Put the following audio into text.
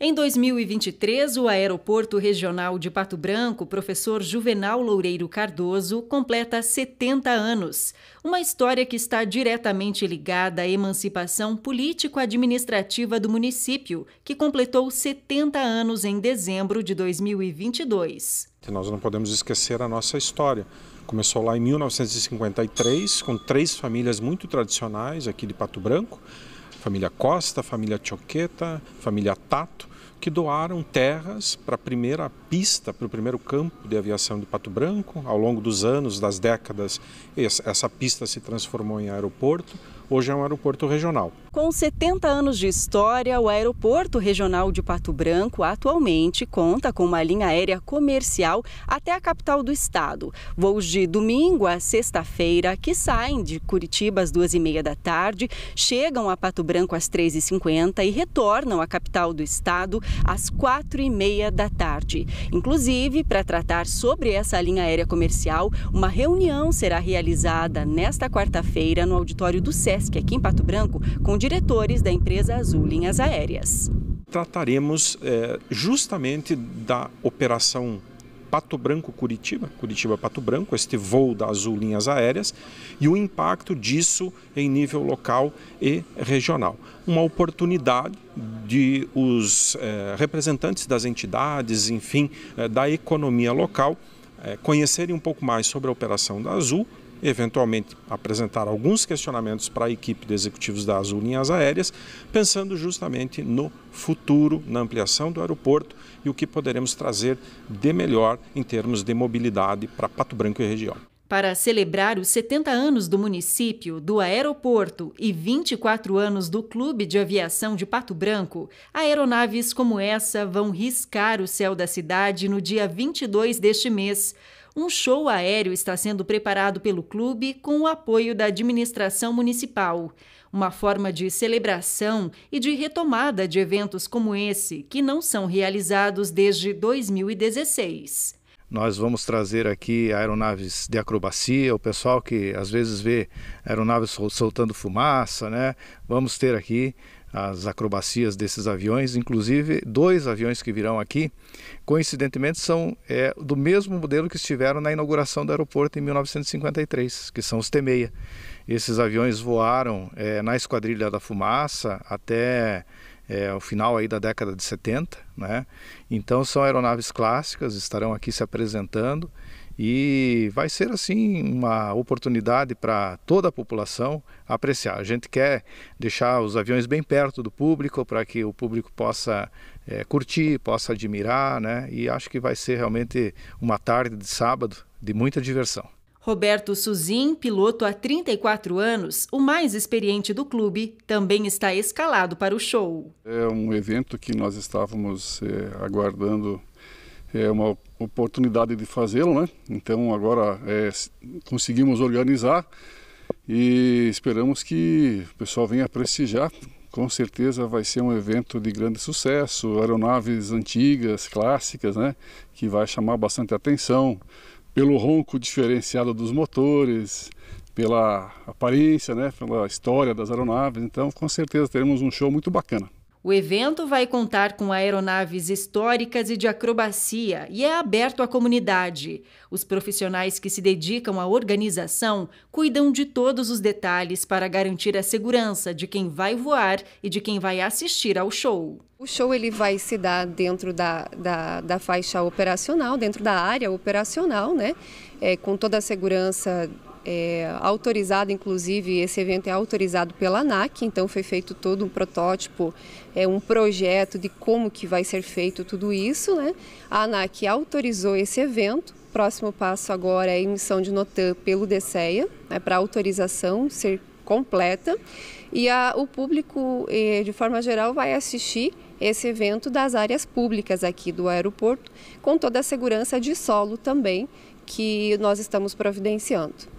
Em 2023, o Aeroporto Regional de Pato Branco, professor Juvenal Loureiro Cardoso, completa 70 anos. Uma história que está diretamente ligada à emancipação político-administrativa do município, que completou 70 anos em dezembro de 2022. Nós não podemos esquecer a nossa história. Começou lá em 1953, com três famílias muito tradicionais aqui de Pato Branco família Costa, família Choqueta, família Tato, que doaram terras para a primeira pista, para o primeiro campo de aviação de Pato Branco. Ao longo dos anos, das décadas, essa pista se transformou em aeroporto. Hoje é um aeroporto regional. Com 70 anos de história, o Aeroporto Regional de Pato Branco atualmente conta com uma linha aérea comercial até a capital do estado. Voos de domingo a sexta-feira que saem de Curitiba às duas e meia da tarde, chegam a Pato Branco às três e cinquenta e retornam à capital do estado sábado, às quatro e meia da tarde. Inclusive, para tratar sobre essa linha aérea comercial, uma reunião será realizada nesta quarta-feira no auditório do SESC, aqui em Pato Branco, com diretores da empresa Azul Linhas Aéreas. Trataremos é, justamente da operação Pato Branco Curitiba, Curitiba Pato Branco, este voo da Azul Linhas Aéreas e o impacto disso em nível local e regional. Uma oportunidade de os eh, representantes das entidades, enfim, eh, da economia local, eh, conhecerem um pouco mais sobre a operação da Azul, eventualmente apresentar alguns questionamentos para a equipe de executivos da Azul Linhas Aéreas, pensando justamente no futuro, na ampliação do aeroporto e o que poderemos trazer de melhor em termos de mobilidade para Pato Branco e região. Para celebrar os 70 anos do município, do aeroporto e 24 anos do Clube de Aviação de Pato Branco, aeronaves como essa vão riscar o céu da cidade no dia 22 deste mês. Um show aéreo está sendo preparado pelo clube com o apoio da administração municipal. Uma forma de celebração e de retomada de eventos como esse, que não são realizados desde 2016. Nós vamos trazer aqui aeronaves de acrobacia, o pessoal que às vezes vê aeronaves soltando fumaça, né? Vamos ter aqui as acrobacias desses aviões, inclusive dois aviões que virão aqui, coincidentemente são é, do mesmo modelo que estiveram na inauguração do aeroporto em 1953, que são os T-6. Esses aviões voaram é, na Esquadrilha da Fumaça até é, o final aí da década de 70, né? Então são aeronaves clássicas, estarão aqui se apresentando e vai ser assim uma oportunidade para toda a população apreciar. A gente quer deixar os aviões bem perto do público para que o público possa é, curtir, possa admirar, né? E acho que vai ser realmente uma tarde de sábado de muita diversão. Roberto Suzin, piloto há 34 anos, o mais experiente do clube, também está escalado para o show. É um evento que nós estávamos é, aguardando é, uma oportunidade de fazê-lo, né? Então agora é, conseguimos organizar e esperamos que o pessoal venha prestigiar. Com certeza vai ser um evento de grande sucesso, aeronaves antigas, clássicas, né? Que vai chamar bastante atenção pelo ronco diferenciado dos motores, pela aparência, né, pela história das aeronaves. Então, com certeza teremos um show muito bacana. O evento vai contar com aeronaves históricas e de acrobacia e é aberto à comunidade. Os profissionais que se dedicam à organização cuidam de todos os detalhes para garantir a segurança de quem vai voar e de quem vai assistir ao show. O show ele vai se dar dentro da, da, da faixa operacional, dentro da área operacional, né? É, com toda a segurança é, autorizado, inclusive esse evento é autorizado pela ANAC, então foi feito todo um protótipo, é, um projeto de como que vai ser feito tudo isso. Né? A ANAC autorizou esse evento, próximo passo agora é a emissão de NOTAM pelo DSEA, né, para autorização ser completa, e a, o público, é, de forma geral, vai assistir esse evento das áreas públicas aqui do aeroporto, com toda a segurança de solo também que nós estamos providenciando.